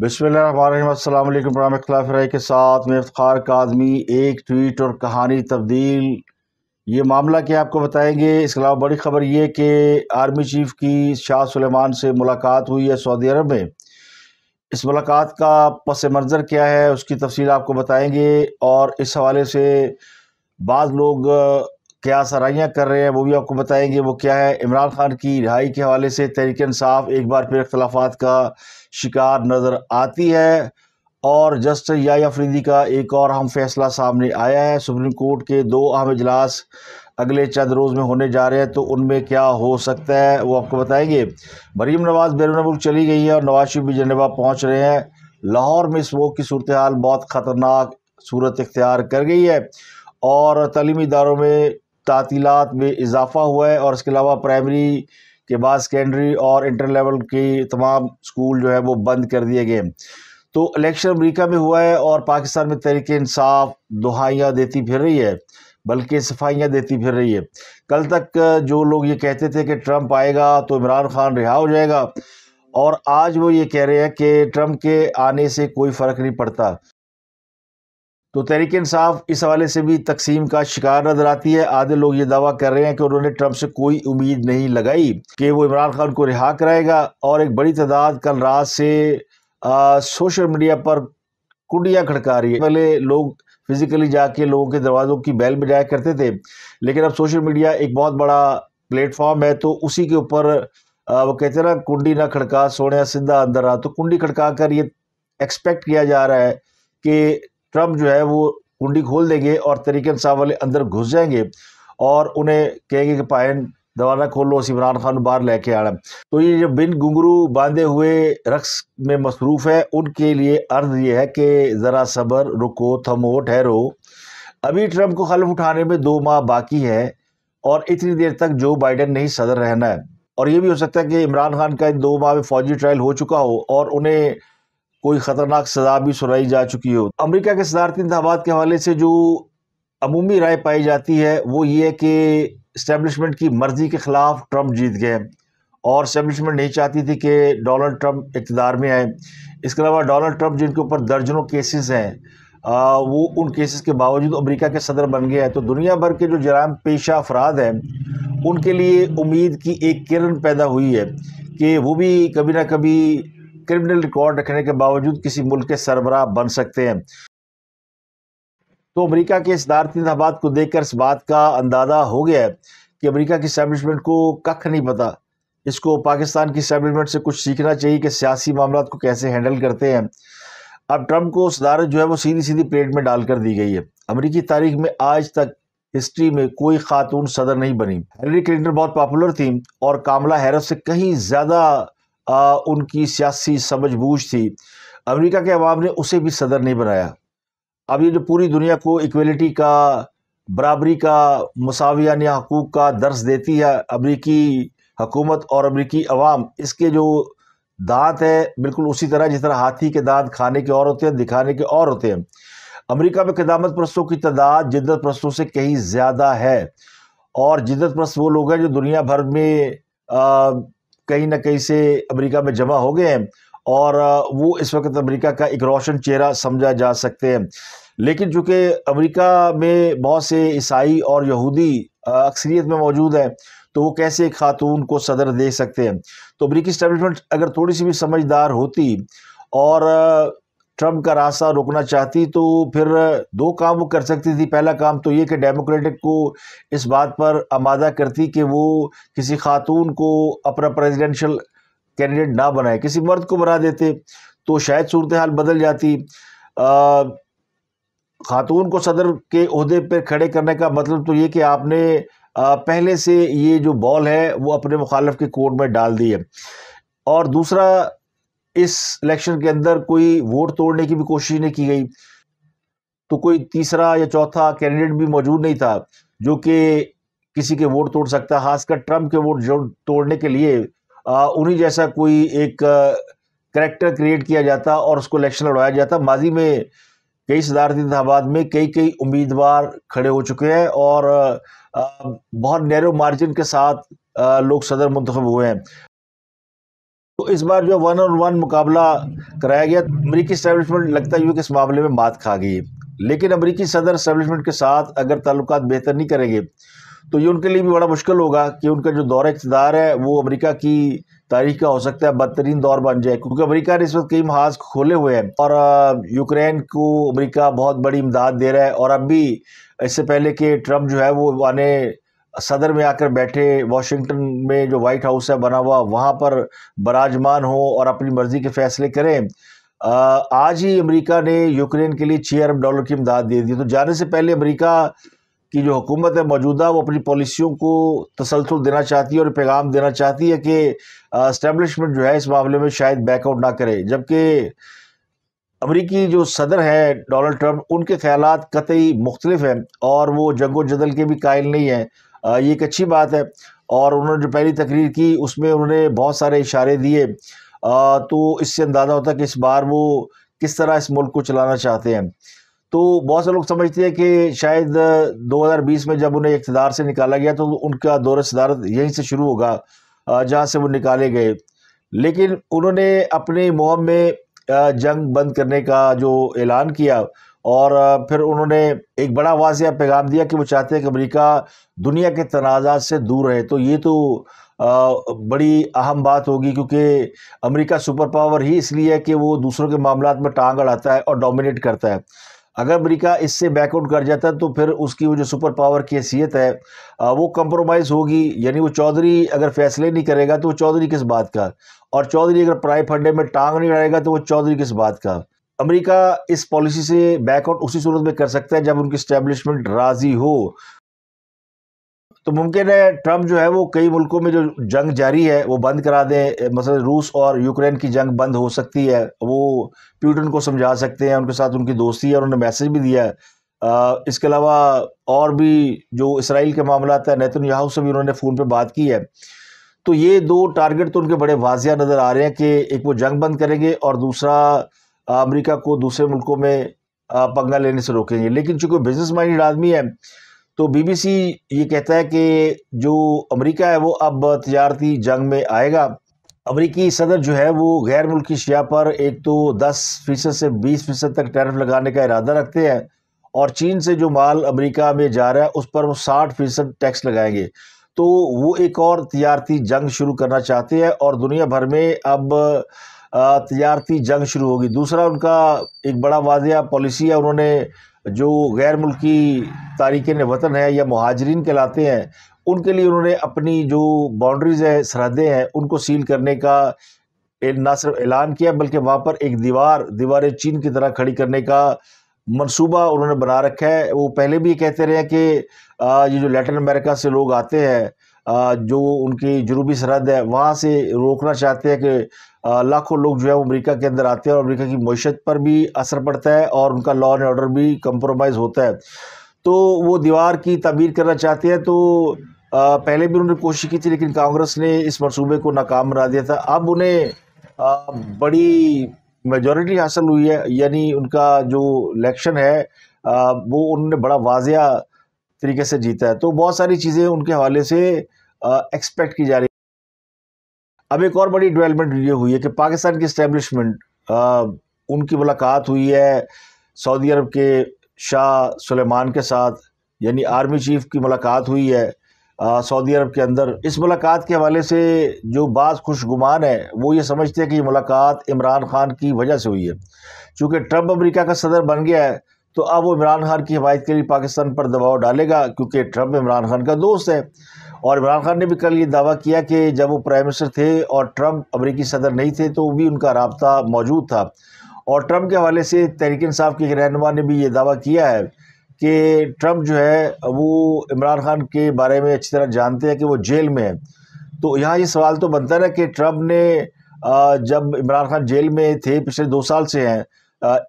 बसमिलकुम खिलाफ राय के साथ मैं इफ्तार काजमी एक ट्वीट और कहानी तब्दील ये मामला क्या आपको बताएंगे इसके अलावा बड़ी खबर ये कि आर्मी चीफ की शाह सुलेमान से मुलाकात हुई है सऊदी अरब में इस मुलाकात का पस मंज़र क्या है उसकी तफसील आपको बताएंगे और इस हवाले से बाद लोग क्या सराहियाँ कर रहे हैं वो भी आपको बताएंगे वो क्या है इमरान खान की रिहाई के हवाले से तहरीक इंसाफ एक बार फिर अख्तलाफा का शिकार नज़र आती है और जस्टिस या अफरीदी का एक और अहम फैसला सामने आया है सुप्रीम कोर्ट के दो अहम इजलास अगले चंद रोज़ में होने जा रहे हैं तो उनमें क्या हो सकता है वो आपको बताएंगे मरीम नवाज़ बैरून मुल्क चली गई है और नवाज शरीफ भी जनेबा पहुँच रहे हैं लाहौर में स्मोक की सूरत हाल बहुत ख़तरनाक सूरत इख्तियार कर गई है और तलीमी इदारों में तातीलत में इजाफ़ा हुआ है और इसके अलावा प्राइमरी के बाद सेकेंडरी और इंटर लेवल की तमाम स्कूल जो है वो बंद कर दिए गए तो इलेक्शन अमरीका में हुआ है और पाकिस्तान में तहरीक इंसाफ दुहाइयाँ देती फिर रही है बल्कि सफाइयाँ देती फिर रही है कल तक जो लोग ये कहते थे कि ट्रंप आएगा तो इमरान खान रिहा हो जाएगा और आज वो ये कह रहे हैं कि ट्रंप के आने से कोई फ़र्क नहीं पड़ता तो तहरीक इंसाफ इस हवाले से भी तकसीम का शिकार नजर आती है आधे लोग ये दावा कर रहे हैं कि उन्होंने ट्रंप से कोई उम्मीद नहीं लगाई कि वो इमरान खान को रिहा कराएगा और एक बड़ी तादाद कल रात से आ, सोशल मीडिया पर कुंडियाँ खड़का रही है पहले लोग फिज़िकली जाके लोगों के दरवाज़ों की बैल बजाया करते थे लेकिन अब सोशल मीडिया एक बहुत बड़ा प्लेटफॉर्म है तो उसी के ऊपर वो कहते ना कुंडी ना खड़का सोने सिंधा अंदर आ तो कुंडी खड़का कर ये एक्सपेक्ट किया जा रहा है कि ट्रम्प जो है वो कुंडी खोल देंगे और तरीके साहब वाले अंदर घुस जाएंगे और उन्हें कहेंगे कि पायन दवाना खोलो उस इमरान खान बाहर लेके आना तो ये जो बिन घुंगरू बांधे हुए रक्स में मसरूफ़ है उनके लिए अर्ज ये है कि ज़रा सब्र रुको थमो ठहरो अभी ट्रंप को हल्फ उठाने में दो माह बाकी है और इतनी देर तक जो बाइडन नहीं सदर रहना है और ये भी हो सकता है कि इमरान खान का इन दो माह में फौजी ट्रायल हो चुका हो और उन्हें कोई ख़तरनाक सज़ा भी सुनाई जा चुकी हो अमेरिका के सदारती इंतबात के हवाले से जो अमूमी राय पाई जाती है वो ये है कि इस्टेबलिशमेंट की मर्ज़ी के ख़िलाफ़ ट्रंप जीत गए और इस्टेबलिशमेंट नहीं चाहती थी कि डोनाल्ड ट्रंप इकतदार में आए इसके अलावा डोनाल्ड ट्रंप जिनके ऊपर दर्जनों केसेस हैं आ, वो उन केसेस के बावजूद अमेरिका के सदर बन गए हैं तो दुनिया भर के जो जराम पेशा अफराद हैं उनके लिए उम्मीद की एक किरण पैदा हुई है कि वो भी कभी ना कभी क्रिमिनल रिकॉर्ड रखने के बावजूद किसी मुल्क के सरबराह बन सकते हैं तो अमेरिका के सदारती इंतबात को देखकर इस बात का अंदाज़ा हो गया है कि अमेरिका की स्टैब्लिशमेंट को कख नहीं पता इसको पाकिस्तान की स्टैब्लिशमेंट से कुछ सीखना चाहिए कि सियासी मामला को कैसे हैंडल करते हैं अब ट्रंप को सदारत जो है वो सीधी सीधी प्लेट में डाल कर दी गई है अमरीकी तारीख में आज तक हिस्ट्री में कोई खातून सदर नहीं बनी हेलरी क्लिंटन बहुत पॉपुलर थी और कामला हैरस से कहीं ज़्यादा आ, उनकी सियासी समझ बूझ थी अमेरिका के अवाम ने उसे भी सदर नहीं बनाया अब ये जो पूरी दुनिया को इक्वलिटी का बराबरी का मसावियान हकूक़ का दर्स देती है अमरीकी हकूमत और अमरीकी अवाम इसके जो दांत है बिल्कुल उसी तरह जिस तरह हाथी के दांत खाने के और होते हैं दिखाने के और होते हैं अमेरिका में कदामत प्रस्तों की तादाद जिद्दत प्रस्तों से कहीं ज़्यादा है और जिद्दत प्रस्त वो लोग हैं जो दुनिया भर में कहीं ना कहीं से अमेरिका में जमा हो गए हैं और वो इस वक्त अमेरिका का एक रोशन चेहरा समझा जा सकते हैं लेकिन चूँकि अमेरिका में बहुत से ईसाई और यहूदी अक्सरियत में मौजूद हैं तो वो कैसे एक खातून को सदर दे सकते हैं तो अमरीकी स्टैब्लिशमेंट अगर थोड़ी सी भी समझदार होती और ट्रंप का रास्ता रोकना चाहती तो फिर दो काम वो कर सकती थी पहला काम तो ये कि डेमोक्रेटिक को इस बात पर आमादा करती कि वो किसी खातून को अपना प्रेसिडेंशियल कैंडिडेट ना बनाए किसी मर्द को बना देते तो शायद सूरत हाल बदल जाती खातून को सदर के अहदे पर खड़े करने का मतलब तो ये कि आपने आ, पहले से ये जो बॉल है वो अपने मुखालफ के कोर्ट में डाल दी है और दूसरा इस इलेक्शन के अंदर कोई वोट तोड़ने की भी कोशिश नहीं की गई तो कोई तीसरा या चौथा कैंडिडेट भी मौजूद नहीं था जो कि किसी के वोट तोड़ सकता खासकर ट्रम्प के वोट तोड़ने के लिए उन्हीं जैसा कोई एक करेक्टर क्रिएट किया जाता और उसको इलेक्शन लड़वाया जाता माजी में कई सदारती इंतबाद में कई कई उम्मीदवार खड़े हो चुके हैं और बहुत नैरो मार्जिन के साथ लोग सदर मंतखब हुए हैं तो इस बार जो वन ऑन वन मुकाबला कराया गया अमरीकी स्टैब्लिशमेंट लगता है कि इस मामले में मात खा गई लेकिन अमरीकी सदर स्टैब्लिशमेंट के साथ अगर ताल्लुक बेहतर नहीं करेंगे तो ये उनके लिए भी बड़ा मुश्किल होगा कि उनका जो दौर इकतदार है वो अमेरिका की तारीख का हो सकता है बदतरीन दौर बन जाए क्योंकि अमेरिका ने इस वक्त कई महाज खोले हुए हैं और यूक्रेन को अमेरिका बहुत बड़ी इमदाद दे रहा है और अब भी इससे पहले कि ट्रंप जो है वो आने सदर में आकर बैठे वाशिंगटन में जो वाइट हाउस है बना हुआ वहाँ पर बराजमान हो और अपनी मर्ज़ी के फैसले करें आज ही अमेरिका ने यूक्रेन के लिए छः अरब डॉलर की इमदाद दे दी तो जाने से पहले अमेरिका की जो हुकूमत है मौजूदा वो अपनी पॉलिसियों को तसलसल देना चाहती है और पैगाम देना चाहती है कि इस्टेबलिशमेंट जो है इस मामले में शायद बैकआउट ना करे जबकि अमरीकी जो सदर है डोनाल्ड ट्रंप उनके ख्याल कतई मुख्तलिफ हैं और वो जंगो जदल के भी कायल नहीं हैं ये एक अच्छी बात है और उन्होंने जो पहली तकरीर की उसमें उन्होंने बहुत सारे इशारे दिए तो इससे अंदाज़ा होता है कि इस बार वो किस तरह इस मुल्क को चलाना चाहते हैं तो बहुत से लोग समझते हैं कि शायद 2020 में जब उन्हें इकतदार से निकाला गया तो उनका दौर सदारत यहीं से शुरू होगा जहाँ से वो निकाले गए लेकिन उन्होंने अपने मुहम में जंग बंद करने का जो ऐलान किया और फिर उन्होंने एक बड़ा वाजिया पैगाम दिया कि वो चाहते हैं कि अमेरिका दुनिया के तनाज़ा से दूर रहे तो ये तो बड़ी अहम बात होगी क्योंकि अमेरिका सुपर पावर ही इसलिए है कि वो दूसरों के मामला में टांग अड़ाता है और डोमिनेट करता है अगर अमेरिका इससे बैकआउट कर जाता है तो फिर उसकी वो जो सुपर पावर की हैसियत है वो कंप्रोमाइज़ होगी यानी वो चौधरी अगर फैसले नहीं करेगा तो वो चौधरी किस बात का और चौधरी अगर प्राइवेट फंडे में टांग नहीं अड़ेगा तो वो चौधरी किस बात का अमेरिका इस पॉलिसी से बैकआउट उसी सूरत में कर सकता है जब उनकी स्टैब्लिशमेंट राजी हो तो मुमकिन है ट्रम्प जो है वो कई मुल्कों में जो जंग जारी है वो बंद करा दें मसलन रूस और यूक्रेन की जंग बंद हो सकती है वो प्यूटन को समझा सकते हैं उनके साथ उनकी दोस्ती है उन्होंने मैसेज भी दिया है इसके अलावा और भी जो इसराइल के मामला है नैतन याहू से भी उन्होंने फ़ोन पर बात की है तो ये दो टारगेट तो उनके बड़े वाजिया नज़र आ रहे हैं कि एक वो जंग बंद करेंगे और दूसरा अमेरिका को दूसरे मुल्कों में पंगा लेने से रोकेंगे लेकिन चूंकि बिजनेस माइंडेड आदमी है तो बीबीसी ये कहता है कि जो अमेरिका है वो अब तजारती जंग में आएगा अमरीकी सदर जो है वो गैर मुल्की शिया पर एक तो दस फीसद से बीस फीसद तक टैरिफ लगाने का इरादा रखते हैं और चीन से जो माल अमेरिका में जा रहा है उस पर वो साठ फीसद टैक्स लगाएंगे तो वो एक और तजारती जंग शुरू करना चाहते हैं और दुनिया भर में अब तजारती जंग शुरू होगी दूसरा उनका एक बड़ा वाजिया पॉलिसी है उन्होंने जो गैर मुल्की ने वतन है या महाजरीन कहलाते हैं उनके लिए उन्होंने अपनी जो बाउंड्रीज़ है सरहदें हैं उनको सील करने का ना सिर्फ ऐलान किया बल्कि वहाँ पर एक दीवार दीवार चीन की तरह खड़ी करने का मनसूबा उन्होंने बना रखा है वो पहले भी कहते रहे कि ये जो लैटिन अमेरिका से लोग आते हैं जो उनकी जनूबी सरहद है वहाँ से रोकना चाहते हैं कि लाखों लोग जो है वो अमेरिका के अंदर आते हैं और अमेरिका की मीशत पर भी असर पड़ता है और उनका लॉ एंड ऑर्डर भी कंप्रोमाइज़ होता है तो वो दीवार की तबीर करना चाहते हैं तो आ, पहले भी उन्होंने कोशिश की थी लेकिन कांग्रेस ने इस मनसूबे को नाकाम बना दिया था अब उन्हें आ, बड़ी मेजॉरिटी हासिल हुई है यानी उनका जो इलेक्शन है आ, वो उन्होंने बड़ा वाजिया तरीके से जीता है तो बहुत सारी चीज़ें उनके हवाले से एक्सपेक्ट की जा रही अब एक और बड़ी डेवलपमेंट ये हुई है कि पाकिस्तान की इस्टेब्लिशमेंट उनकी मुलाकात हुई है सऊदी अरब के शाह सुलेमान के साथ यानी आर्मी चीफ की मुलाकात हुई है सऊदी अरब के अंदर इस मुलाकात के हवाले से जो बात खुशगुमान है वो ये समझते हैं कि ये मुलाकात इमरान खान की वजह से हुई है चूँकि ट्रंप अमरीका का सदर बन गया है तो अब वो इमरान खान की हमायत के लिए पाकिस्तान पर दबाव डालेगा क्योंकि ट्रंप इमरान खान का दोस्त है और इमरान खान ने भी कल ये दावा किया कि जब वो प्राइम मिनिस्टर थे और ट्रंप अमरीकी सदर नहीं थे तो भी उनका रबता मौजूद था और ट्रंप के हवाले से तहरीक इंसाफ के रहनुमा ने भी ये दावा किया है कि ट्रंप जो है वो इमरान खान के बारे में अच्छी तरह जानते हैं कि वो जेल में है तो यहाँ ये सवाल तो बनता ना कि ट्रंप ने जब इमरान खान जेल में थे पिछले दो साल से हैं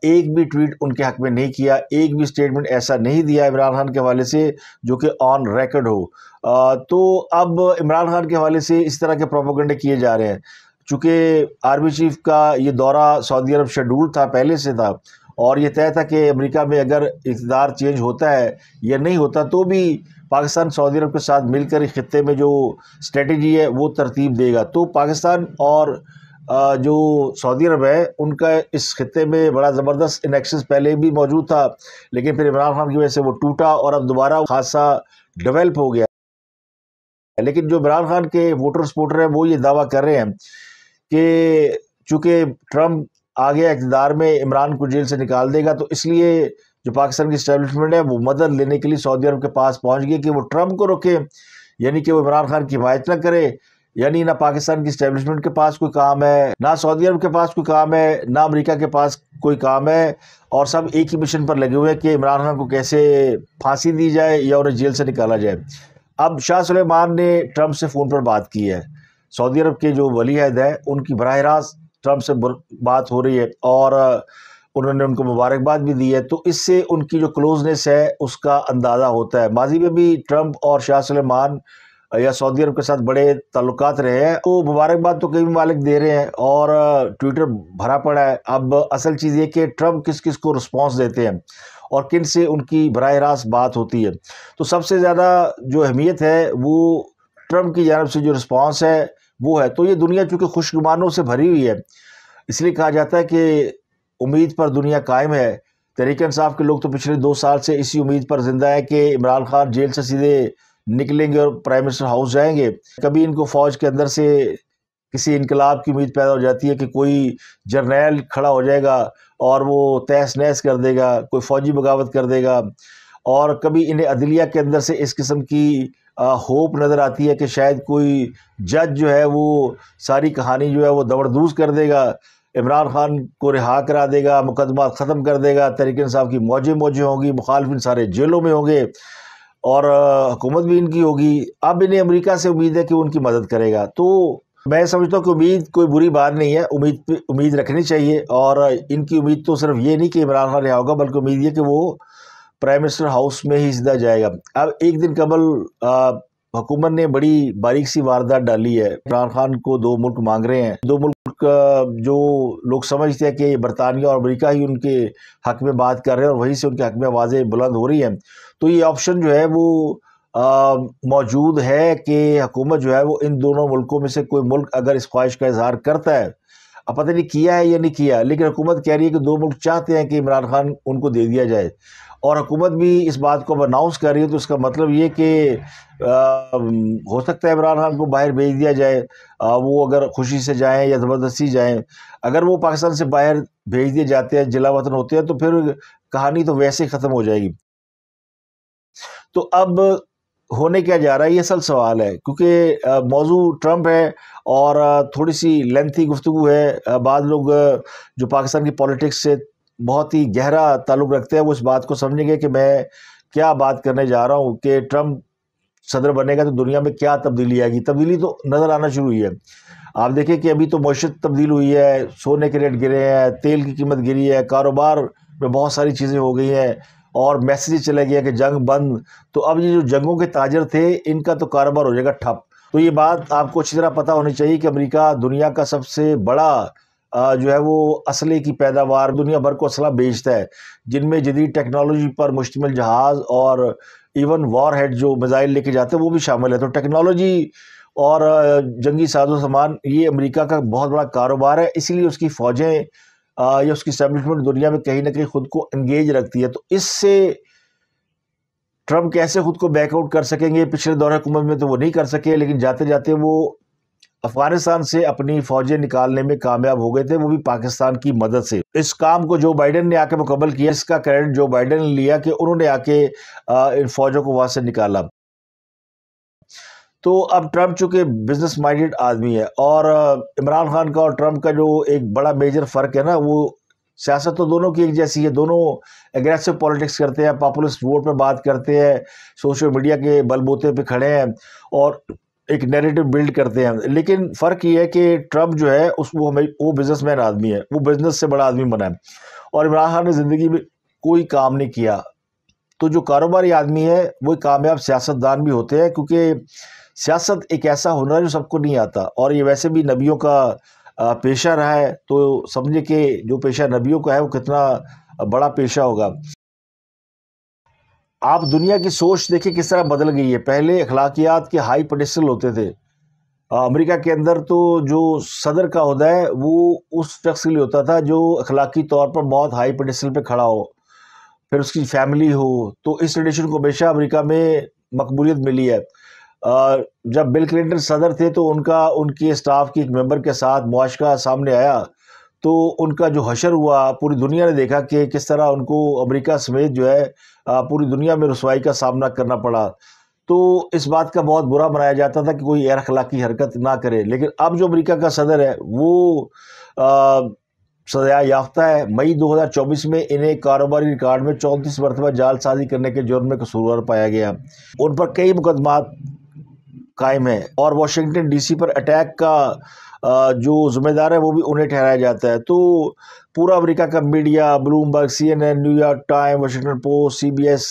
एक भी ट्वीट उनके हक में नहीं किया एक भी स्टेटमेंट ऐसा नहीं दिया इमरान खान के हवाले से जो कि ऑन रिकॉर्ड हो तो अब इमरान खान के हवाले से इस तरह के प्रोपोगंडे किए जा रहे हैं चूँकि आर्मी चीफ का ये दौरा सऊदी अरब शेड्यूल था पहले से था और ये तय था कि अमेरिका में अगर इकदार चेंज होता है या नहीं होता तो भी पाकिस्तान सऊदी अरब के साथ मिलकर इस खत्े में जो स्ट्रेटजी है वो तरतीब देगा तो पाकिस्तान और जो सऊदी अरब है उनका इस खत्े में बड़ा ज़बरदस्त इनएक्शन पहले भी मौजूद था लेकिन फिर इमरान खान की वजह से वो टूटा और अब दोबारा खासा डेवलप हो गया लेकिन जो इमरान खान के वोटर सपोर्टर हैं वो ये दावा कर रहे हैं कि चूँकि ट्रम्प आ गया इकतदार में इमरान को जेल से निकाल देगा तो इसलिए जो पाकिस्तान की स्टैब्लिशमेंट है वो मदद लेने के लिए सऊदी अरब के पास पहुँच गई कि वो ट्रम्प को रोके यानी कि वो इमरान खान की हिमायत ना करे यानी ना पाकिस्तान की स्टैब्लिशमेंट के पास कोई काम है ना सऊदी अरब के पास कोई काम है ना अमेरिका के पास कोई काम है और सब एक ही मिशन पर लगे हुए हैं कि इमरान खान को कैसे फांसी दी जाए या उन्हें जेल से निकाला जाए अब शाह सलेमान ने ट्रंप से फ़ोन पर बात की है सऊदी अरब के जो वली अहद हैं उनकी बरह रास्त ट्रंप से बात हो रही है और उन्होंने उनको मुबारकबाद भी दी है तो इससे उनकी जो क्लोजनेस है उसका अंदाज़ा होता है माजी में भी ट्रंप और शाह सलेमान या सऊदी अरब के साथ बड़े ताल्लुक रहे हैं तो मुबारकबाद तो कई ममालिक दे रहे हैं और ट्विटर भरा पड़ा है अब असल चीज़ ये कि ट्रम्प किस किस को रिस्पॉन्स देते हैं और किन से उनकी बरह रास्त बात होती है तो सबसे ज़्यादा जो अहमियत है वो ट्रम्प की जानब से जो रिस्पॉन्स है वो है तो ये दुनिया चूँकि खुशगुमानों से भरी हुई है इसलिए कहा जाता है कि उम्मीद पर दुनिया कायम है तरीक़ानसाफ़ के लोग तो पिछले दो साल से इसी उम्मीद पर जिंदा है कि इमरान खान जेल से सीधे निकलेंगे और प्राइम मिनिस्टर हाउस जाएंगे कभी इनको फौज के अंदर से किसी इनकलाब की उम्मीद पैदा हो जाती है कि कोई जर्नैल खड़ा हो जाएगा और वो तहस नहस कर देगा कोई फौजी बगावत कर देगा और कभी इन्हें अदलिया के अंदर से इस किस्म की होप नज़र आती है कि शायद कोई जज जो है वो सारी कहानी जो है वो दबड़दूस कर देगा इमरान खान को रिहा करा देगा मुकदमा ख़त्म कर देगा तहरीक साहब की मौजें मौजें होंगी मुखालफिन सारे जेलों में होंगे और हुकूमत भी इनकी होगी अब इन्हें अमेरिका से उम्मीद है कि उनकी मदद करेगा तो मैं समझता हूँ कि उम्मीद कोई बुरी बात नहीं है उम्मीद उम्मीद रखनी चाहिए और इनकी उम्मीद तो सिर्फ ये नहीं कि इमरान खान यहाँ होगा बल्कि उम्मीद ये कि वो प्राइम मिनिस्टर हाउस में ही सीधा जाएगा अब एक दिन कबल हुकूमत ने बड़ी बारीक सी वारदात डाली है इमरान खान को दो मुल्क मांग रहे हैं दो मुल्क जो लोग समझते हैं कि बरतानिया और अमरीका ही उनके हक में बात कर रहे हैं और वहीं से उनके हक में आवाज़ें बुलंद हो रही हैं तो ये ऑप्शन जो है वो मौजूद है कि हुकूमत जो है वो इन दोनों मुल्कों में से कोई मुल्क अगर इस ख्वाहिश का इजहार करता है अब पता नहीं किया है या नहीं किया लेकिन हुकूमत कह रही है कि दो मुल्क चाहते हैं कि इमरान खान उनको दे दिया जाए और हुकूमत भी इस बात को अब अनाउंस कर रही है तो उसका मतलब ये कि हो सकता है इमरान खान को बाहर भेज दिया जाए आ, वो अगर खुशी से जाएं या ज़बरदस्ती जाएं अगर वो पाकिस्तान से बाहर भेज दिए जाते हैं जिला वतन होते हैं तो फिर कहानी तो वैसे ही ख़त्म हो जाएगी तो अब होने क्या जा रहा है ये असल सवाल है क्योंकि मौजू ट्रम्प है और थोड़ी सी लेंथी गुफ्तु है बाद लोग जो पाकिस्तान की पॉलिटिक्स से बहुत ही गहरा ताल्लुक रखते हैं वो इस बात को समझेंगे कि मैं क्या बात करने जा रहा हूँ कि ट्रम्प सदर बनेगा तो दुनिया में क्या तब्दीली आएगी तब्दीली तो नज़र आना शुरू हुई है आप देखें कि अभी तो मीशत तब्दील हुई है सोने के रेट गिरे हैं तेल की कीमत गिरी है कारोबार में बहुत सारी चीज़ें हो गई हैं और मैसेज चला गया कि जंग बंद तो अब ये जो जंगों के ताजर थे इनका तो कारोबार हो जाएगा ठप तो ये बात आपको अच्छी तरह पता होनी चाहिए कि अमेरिका दुनिया का सबसे बड़ा जो है वो असले की पैदावार दुनिया भर को असला बेचता है जिनमें जदीद टेक्नोलॉजी पर मुश्तमिल जहाज़ और इवन वार हेड जो मिज़ाइल लेके जाते हैं वो भी शामिल है तो टेक्नोलॉजी और जंगी साजो सामान ये अमेरिका का बहुत बड़ा कारोबार है इसीलिए उसकी फ़ौजें या उसकी स्टैब्लिशमेंट दुनिया में कहीं ना कहीं ख़ुद को इंगेज रखती है तो इससे ट्रम्प कैसे ख़ुद को बैकआउट कर सकेंगे पिछले दौर हुकूमत में तो वो नहीं कर सके लेकिन जाते जाते वो अफगानिस्तान से अपनी फौजें निकालने में कामयाब हो गए थे वो भी पाकिस्तान की मदद से इस काम को जो बाइडन ने आके मुकम्मल किया इसका क्रेडिट जो बाइडेन ने लिया कि उन्होंने आके इन फौजों को वहां से निकाला तो अब ट्रंप चूंकि बिजनेस माइंडेड आदमी है और इमरान खान का और ट्रंप का जो एक बड़ा मेजर फ़र्क है ना वो सियासत तो दोनों की एक जैसी है दोनों एग्रेसिव पॉलिटिक्स करते हैं पॉपुलिस्ट वोट पे बात करते हैं सोशल मीडिया के बलबूते पे खड़े हैं और एक नैरेटिव बिल्ड करते हैं लेकिन फ़र्क ये है कि ट्रंप जो है उस वो हमें वो मैन आदमी है वो बिज़नेस से बड़ा आदमी बना है और इमरान खान ने ज़िंदगी में कोई काम नहीं किया तो जो कारोबारी आदमी है वो कामयाब सियासतदान भी होते हैं क्योंकि सियासत एक ऐसा हुनर जो सबको नहीं आता और ये वैसे भी नबियों का पेशा रहा है तो समझे कि जो पेशा नबियों का है वो कितना बड़ा पेशा होगा आप दुनिया की सोच देखिए किस तरह बदल गई है पहले अखलाकियात के हाई पोटेंशियल होते थे अमेरिका के अंदर तो जो सदर का होता है वो उस शख्स के लिए होता था जो अखलाकी तौर पर बहुत हाई पोटेंशियल पे खड़ा हो फिर उसकी फैमिली हो तो इस ट्रेडिशन को हमेशा अमेरिका में मकबूलियत मिली है जब बिल क्लिंटन सदर थे तो उनका उनके स्टाफ के एक मेम्बर के साथ मुआशका सामने आया तो उनका जो हशर हुआ पूरी दुनिया ने देखा कि किस तरह उनको अमेरिका समेत जो है पूरी दुनिया में रसवाई का सामना करना पड़ा तो इस बात का बहुत बुरा मनाया जाता था कि कोई गैर अखलाकी हरकत ना करे लेकिन अब जो अमेरिका का सदर है वो सजा याफ्ता है मई 2024 में इन्हें कारोबारी रिकॉर्ड में चौंतीस मरतबा जालसाजी करने के जुर्म में कसूरवार पाया गया उन पर कई मुकदमा कायम है और वाशिंगटन डी पर अटैक का जो ज़िम्मेदार है वो भी उन्हें ठहराया जाता है तो पूरा अमेरिका का media Bloomberg C N N New York Time Washington Post C B S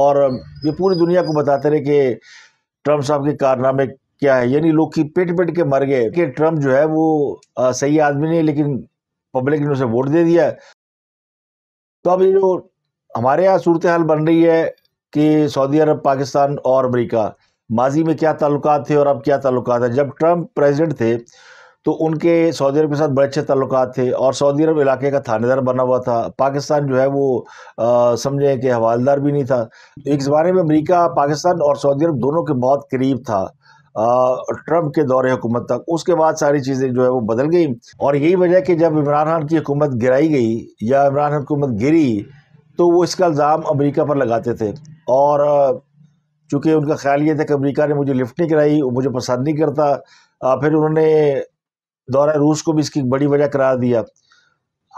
और ये पूरी दुनिया को बताते रहे कि ट्रम्प साहब के कारनामे क्या है यानी लोग की पेट पेट के मर गए कि ट्रम्प जो है वो आ, सही आदमी नहीं लेकिन पब्लिक ने उसे वोट दे दिया तो अब ये जो हमारे यहाँ सूरत हाल बन रही है कि सऊदी अरब पाकिस्तान और अमरीका माजी में क्या ताल्लुक थे और अब क्या ताल्लुक है जब ट्रम्प प्रेजिडेंट थे तो उनके सऊदी अरब के साथ बड़े अच्छे तल्लक थे और सऊदी अरब इलाके का थानेदार बना हुआ था पाकिस्तान जो है वो समझे कि हवालदार भी नहीं था तो एक ज़माने में अमेरिका पाकिस्तान और सऊदी अरब दोनों के बहुत करीब था ट्रंप के दौरे हुकूमत तक उसके बाद सारी चीज़ें जो है वो बदल गई और यही वजह कि जब इमरान खान की हुकूमत गिराई गई या इमरान खान हुकूमत गिरी तो वो इसका इल्ज़ाम अमरीका पर लगाते थे और चूँकि उनका ख्याल ये था कि अमरीका ने मुझे लिफ्ट नहीं कराई मुझे पसंद नहीं करता फिर उन्होंने दौरा रूस को भी इसकी बड़ी वजह करार दिया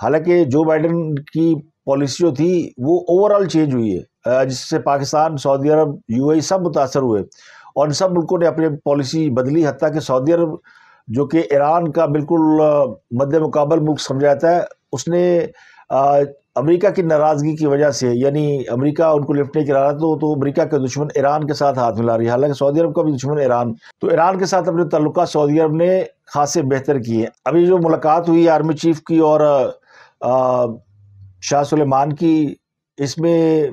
हालांकि जो बाइडन की पॉलिसी जो थी वो ओवरऑल चेंज हुई है जिससे पाकिस्तान सऊदी अरब यू सब मुतासर हुए और इन सब मुल्कों ने अपनी पॉलिसी बदली हती कि सऊदी अरब जो कि ईरान का बिल्कुल मद्द मुकाबल मुल्क समझा जाता है उसने अमेरिका की नाराज़गी की वजह से यानी अमेरिका उनको लिफ्ट की रहा तो तो अमेरिका के दुश्मन ईरान के साथ हाथ मिला रही है हालांकि सऊदी अरब का भी दुश्मन ईरान तो ईरान के साथ अपने तल्लुक सऊदी अरब ने खासे बेहतर किए अभी जो मुलाकात हुई आर्मी चीफ की और शाह सलेमान की इसमें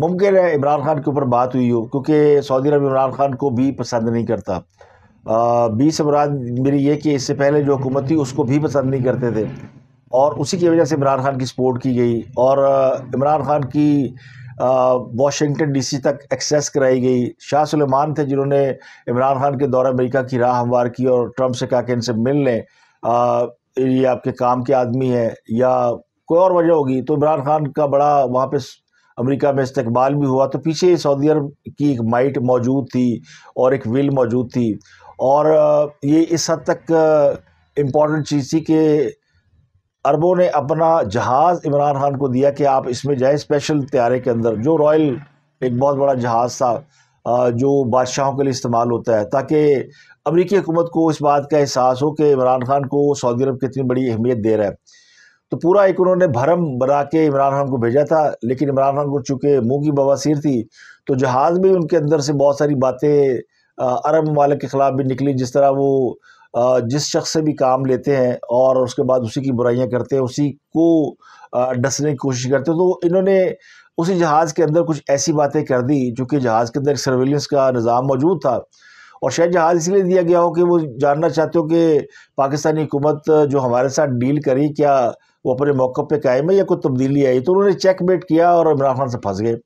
मुमकिन है इमरान खान के ऊपर बात हुई हो क्योंकि सऊदी अरब इमरान खान को भी पसंद नहीं करता बीस अमराज मेरी ये कि इससे पहले जो हुकूमत थी उसको भी पसंद नहीं करते थे और उसी की वजह से इमरान खान की सपोर्ट की गई और इमरान खान की वाशिंगटन डीसी तक एक्सेस कराई गई शाह सुलेमान थे जिन्होंने इमरान खान के दौरा अमेरिका की राह हमवार की और ट्रंप से कहा कि इनसे मिल लें ये आपके काम के आदमी हैं या कोई और वजह होगी तो इमरान खान का बड़ा वहाँ पे अमेरिका में इस्तकबाल भी हुआ तो पीछे सऊदी अरब की एक माइट मौजूद थी और एक विल मौजूद थी और ये इस हद तक इम्पॉर्टेंट चीज़ थी कि अरबों ने अपना जहाज़ इमरान खान को दिया कि आप इसमें जाएँ स्पेशल त्यारे के अंदर जो रॉयल एक बहुत बड़ा जहाज़ था जो बादशाहों के लिए इस्तेमाल होता है ताकि अमरीकी हुकूमत को इस बात का एहसास हो कि इमरान खान को सऊदी अरब कितनी बड़ी अहमियत दे रहा है तो पूरा एक उन्होंने भरम बना के इमरान खान को भेजा था लेकिन इमरान खान को चूँकि मुँह की बवासीर थी तो जहाज़ भी उनके अंदर से बहुत सारी बातें अरब ममालिक के ख़िलाफ़ भी निकली जिस तरह वो जिस शख्स से भी काम लेते हैं और उसके बाद उसी की बुराइयां करते हैं उसी को डसने की कोशिश करते हैं तो इन्होंने उसी जहाज़ के अंदर कुछ ऐसी बातें कर दी चूँकि जहाज़ के अंदर एक सर्वेलेंस का निज़ाम मौजूद था और शायद जहाज़ इसलिए दिया गया हो कि वो जानना चाहते हो कि पाकिस्तानी हुकूमत जो हमारे साथ डील करी क्या वो अपने मौक़ पर कायम है या कोई तब्दीली आई तो उन्होंने चेक मेट किया और इमरान खान से फंस गए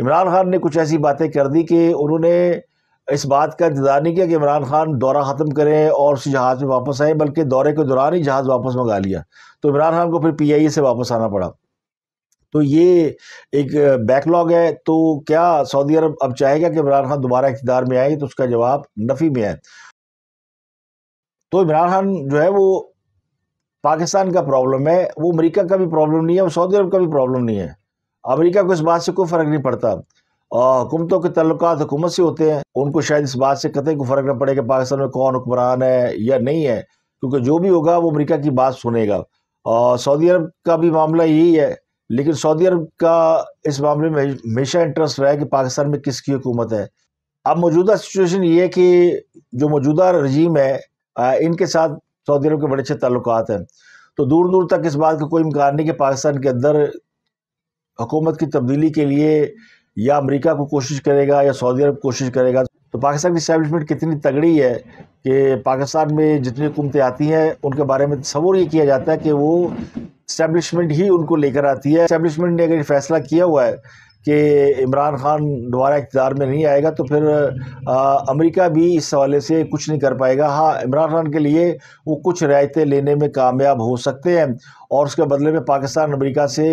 इमरान खान ने कुछ ऐसी बातें कर दी कि उन्होंने इस बात का इंतजार नहीं किया कि इमरान खान दौरा ख़त्म करें और उस जहाज़ में वापस आए बल्कि दौरे के दौरान ही जहाज़ वापस मंगा लिया तो इमरान खान को फिर पी आई ए से वापस आना पड़ा तो ये एक बैकलॉग है तो क्या सऊदी अरब अब चाहेगा कि इमरान खान दोबारा इकतदार में आए तो उसका जवाब नफ़ी में है तो इमरान खान जो है वो पाकिस्तान का प्रॉब्लम है वो अमेरिका का भी प्रॉब्लम नहीं है और सऊदी अरब का भी प्रॉब्लम नहीं है अमेरिका को इस बात से कोई फ़र्क नहीं पड़ता हुकूमतों के तल्लक हुकूमत से होते हैं उनको शायद इस बात से कतई को फ़र्क न पड़े कि पाकिस्तान में कौन हुक्मरान है या नहीं है क्योंकि जो भी होगा वो अमरीका की बात सुनेगा और सऊदी अरब का भी मामला यही है लेकिन सऊदी अरब का इस मामले में हमेशा इंटरेस्ट रहा है कि पाकिस्तान में किसकी हुकूमत है अब मौजूदा सिचुएशन ये है कि जो मौजूदा रजीम है इनके साथ सऊदी अरब के बड़े अच्छे तल्लक हैं तो दूर दूर तक इस बात का कोई इम्कान नहीं कि पाकिस्तान के अंदर हुकूमत की तब्दीली के लिए या अमेरिका को कोशिश करेगा या सऊदी अरब कोशिश करेगा तो पाकिस्तान की स्टैब्लिशमेंट कितनी तगड़ी है कि पाकिस्तान में जितनी हुकूमतें आती हैं उनके बारे में सबूर ये किया जाता है कि वो स्टैब्लिशमेंट ही उनको लेकर आती है स्टैब्लिशमेंट ने अगर फैसला किया हुआ है कि इमरान खान दोबारा इकतदार में नहीं आएगा तो फिर अमेरिका भी इस हवाले से कुछ नहीं कर पाएगा हाँ इमरान खान के लिए वो कुछ रियायतें लेने में कामयाब हो सकते हैं और उसके बदले में पाकिस्तान अमेरिका से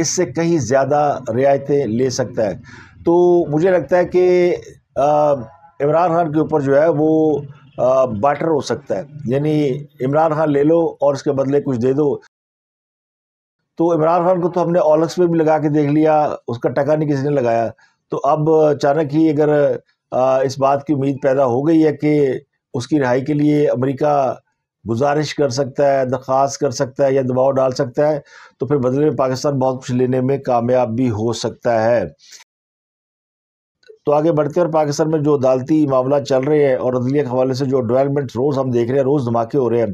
इससे कहीं ज़्यादा रियायतें ले सकता है तो मुझे लगता है कि इमरान खान के ऊपर जो है वो बाटर हो सकता है यानी इमरान खान ले लो और उसके बदले कुछ दे दो तो इमरान खान को तो हमने ओलक्स में भी लगा के देख लिया उसका टका नहीं किसी ने लगाया तो अब अचानक ही अगर इस बात की उम्मीद पैदा हो गई है कि उसकी रिहाई के लिए अमेरिका गुजारिश कर सकता है दरख्वास्त कर सकता है या दबाव डाल सकता है तो फिर बदले में पाकिस्तान बहुत कुछ लेने में कामयाब भी हो सकता है तो आगे बढ़ते और पाकिस्तान में जो अदालती मामला चल रहे हैं और अदलिया के हवाले से जो डेवलपमेंट रोज़ हम देख रहे हैं रोज़ धमाके हो रहे हैं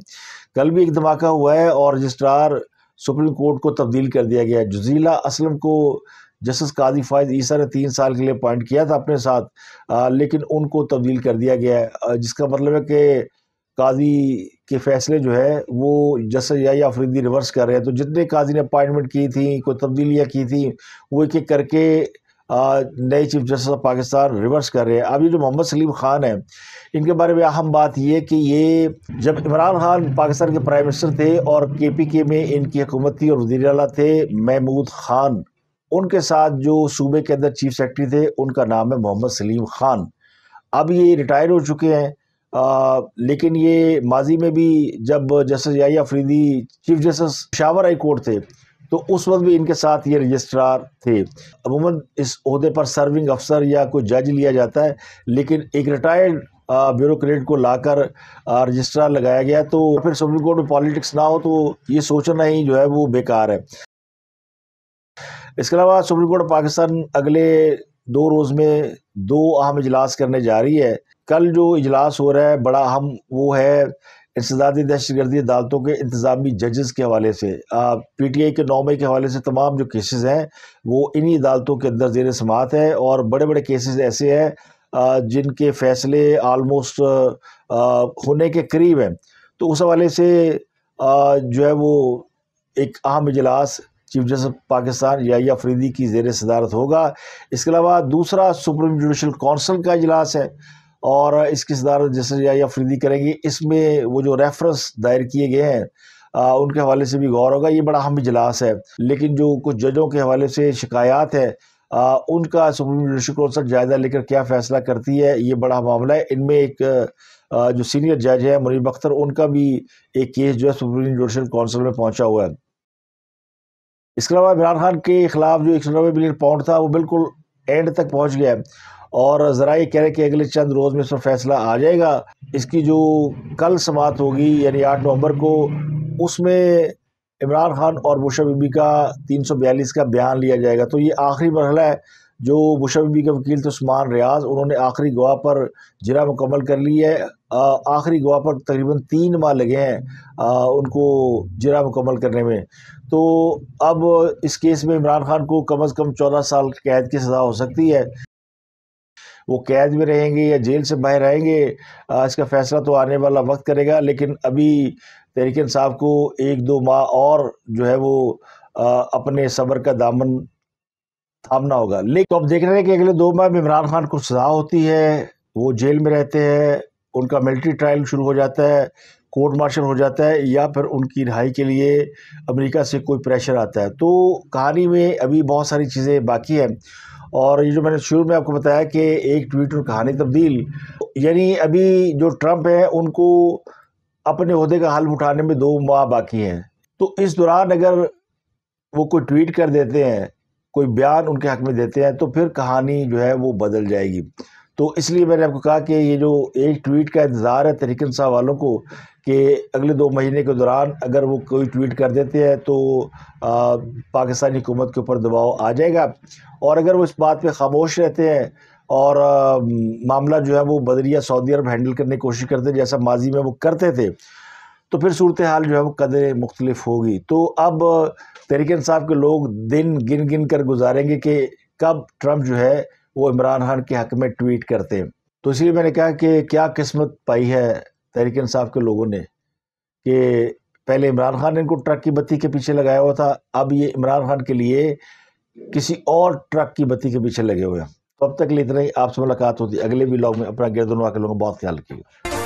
कल भी एक धमाका हुआ है और रजिस्ट्रार सुप्रीम कोर्ट को तब्दील कर दिया गया जजीला असलम को जस्टिस काजी फायद ईसा ने तीन साल के लिए अपॉइंट किया था अपने साथ आ, लेकिन उनको तब्दील कर दिया गया है जिसका मतलब है कि काजी के फैसले जो है वो जस्टिस या अफरीदी रिवर्स कर रहे हैं तो जितने काजी ने अपॉइंटमेंट की थी कोई तब्दीलियाँ की थी वो एक एक करके नए chief justice of Pakistan reverse कर रहे हैं अभी जो मोहम्मद सलीम ख़ान है इनके बारे में अहम बात यह कि ये जब इमरान खान पाकिस्तान के प्राइम मिनिस्टर थे और के पी के में इनकी हुकूमत थी और वजी अला थे महमूद ख़ान उनके साथ जो सूबे के अंदर चीफ सेक्रेटरी थे उनका नाम है मोहम्मद सलीम ख़ान अब ये रिटायर हो चुके हैं आ, लेकिन ये माजी में भी जब जस्टिस याफरीदी चीफ जस्टिस शावर हाई कोर्ट थे तो उस वक्त भी इनके साथ ये रजिस्ट्रार थे अमूमन इस अहदे पर सर्विंग अफसर या कोई जज लिया जाता है लेकिन एक रिटायर्ड ब्यूरोक्रेट को लाकर रजिस्ट्रार लगाया गया तो फिर सुप्रीम कोर्ट में पॉलिटिक्स ना हो तो ये सोचना ही जो है वो बेकार है इसके अलावा सुप्रीम कोर्ट पाकिस्तान अगले दो रोज़ में दो अहम इजलास करने जा रही है कल जो इजलास हो रहा है बड़ा अहम वो है इंसदादी दहशत गर्दी अदालतों के इंतजामी जजेस के हवाले से पी टी आई के मई के हवाले से तमाम जो केसेज़ हैं वो इन्हीं अदालतों के अंदर जेर समात है और बड़े बड़े केसेज ऐसे हैं जिनके फैसले आलमोस्ट होने के करीब हैं तो उस हवाले से जो है वो एक अहम इजलास चीफ जस्टिस पाकिस्तान या फरीदी की जेर सदारत होगा इसके अलावा दूसरा सुप्रीम जुडिशल कौंसल का इजलास है और इसकी सदारत जैसे या अफरीदी करेंगी इसमें वो जो रेफरेंस दायर किए गए हैं उनके हवाले से भी गौर होगा ये बड़ा अहम इजलास है लेकिन जो कुछ जजों के हवाले से शिकायात है आ, उनका सुप्रीम जुडिशल कौंसल जायज़ा लेकर क्या फ़ैसला करती है ये बड़ा मामला है इनमें एक आ, जो सीनियर जज है मुनीब अख्तर उनका भी एक केस जो है सुप्रीम जुडिशल कौंसल में पहुँचा हुआ है इसके अलावा इमरान खान के खिलाफ जो एक सौ नब्बे मिलियन पाउंड था वो बिल्कुल एंड तक पहुँच गया है और ज़रा ये कह रहे कि अगले चंद रोज़ में इस पर फैसला आ जाएगा इसकी जो कल समात होगी यानी आठ नवंबर को उसमें इमरान खान और बुशा बीबी का तीन सौ बयालीस का बयान लिया जाएगा तो ये आखिरी मरहला है जो बुशा बीबी के वकील तस्मान रियाज उन्होंने आखिरी गवाह पर जरा मुकम्मल कर ली है आखिरी गवाह पर तकरीबन तीन माह लगे हैं उनको जरा मुकम्मल करने में तो अब इस केस में इमरान खान को कम अज़ कम चौदह साल कैद की सज़ा हो सकती है वो कैद में रहेंगे या जेल से बाहर आएंगे इसका फैसला तो आने वाला वक्त करेगा लेकिन अभी तहरीक साहब को एक दो माह और जो है वो अपने सबर का दामन थामना होगा लेकिन तो अब देख रहे हैं कि अगले दो माह में इमरान खान को सजा होती है वो जेल में रहते हैं उनका मिलिट्री ट्रायल शुरू हो जाता है कोर्ट मार्शल हो जाता है या फिर उनकी रिहाई के लिए अमेरिका से कोई प्रेशर आता है तो कहानी में अभी बहुत सारी चीज़ें बाकी हैं और ये जो मैंने शुरू में आपको बताया कि एक ट्वीट और कहानी तब्दील यानी अभी जो ट्रंप है उनको अपने अहदे का हल उठाने में दो माह बाकी हैं तो इस दौरान अगर वो कोई ट्वीट कर देते हैं कोई बयान उनके हक में देते हैं तो फिर कहानी जो है वो बदल जाएगी तो इसलिए मैंने आपको कहा कि ये जो एक ट्वीट का इंतज़ार है तरीकन साहब वालों को कि अगले दो महीने के दौरान अगर वो कोई ट्वीट कर देते हैं तो पाकिस्तानी हुकूमत के ऊपर दबाव आ जाएगा और अगर वो इस बात पे खामोश रहते हैं और आ, मामला जो है वो बदरिया सऊदी अरब हैंडल करने की कोशिश करते जैसा माजी में वो करते थे तो फिर सूरत हाल जो है वो कदर मुख्तलिफ होगी तो अब तहरीक इंसाफ के लोग दिन गिन गिन कर गुजारेंगे कि कब ट्रंप जो है वो इमरान खान के हक में ट्वीट करते हैं तो इसलिए मैंने कहा कि क्या किस्मत पाई है तहरीक इंसाफ के लोगों ने कि पहले इमरान खान ने इनको ट्रक की बत्ती के पीछे लगाया हुआ था अब ये इमरान खान के लिए किसी और ट्रक की बत्ती के पीछे लगे हुए हैं तो अब तक लिए इतना ही आपसे मुलाकात होती अगले भी ब्लॉग में अपना गिरदनवा के लोगों का बहुत ख्याल रखिएगा